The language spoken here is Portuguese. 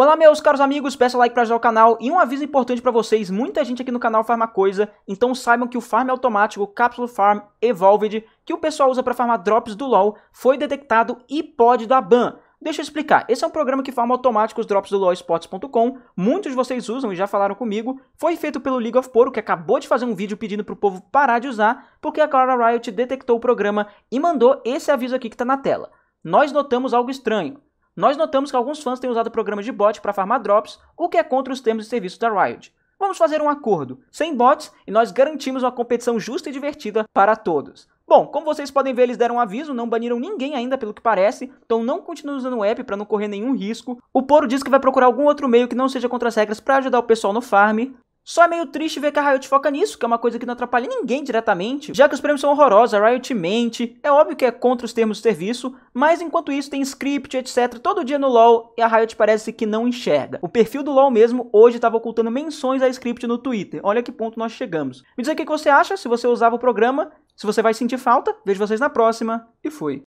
Olá meus caros amigos, peço like para ajudar o canal e um aviso importante para vocês, muita gente aqui no canal farma coisa, então saibam que o farm automático Capsule Farm Evolved, que o pessoal usa para farmar drops do LoL, foi detectado e pode dar ban. Deixa eu explicar. Esse é um programa que farma automático os drops do lawsports.com. Muitos de vocês usam e já falaram comigo. Foi feito pelo League of Poro, que acabou de fazer um vídeo pedindo pro povo parar de usar, porque a Clara Riot detectou o programa e mandou esse aviso aqui que tá na tela. Nós notamos algo estranho nós notamos que alguns fãs têm usado o programa de bot para farmar drops, o que é contra os termos de serviço da Riot. Vamos fazer um acordo, sem bots, e nós garantimos uma competição justa e divertida para todos. Bom, como vocês podem ver, eles deram um aviso, não baniram ninguém ainda, pelo que parece, então não continuem usando o app para não correr nenhum risco. O Poro diz que vai procurar algum outro meio que não seja contra as regras para ajudar o pessoal no farm, só é meio triste ver que a Riot foca nisso, que é uma coisa que não atrapalha ninguém diretamente, já que os prêmios são horrorosos, a Riot mente, é óbvio que é contra os termos de serviço, mas enquanto isso tem script, etc, todo dia no LoL, e a Riot parece que não enxerga. O perfil do LoL mesmo hoje estava ocultando menções a script no Twitter, olha que ponto nós chegamos. Me diz o que você acha, se você usava o programa, se você vai sentir falta, vejo vocês na próxima, e fui.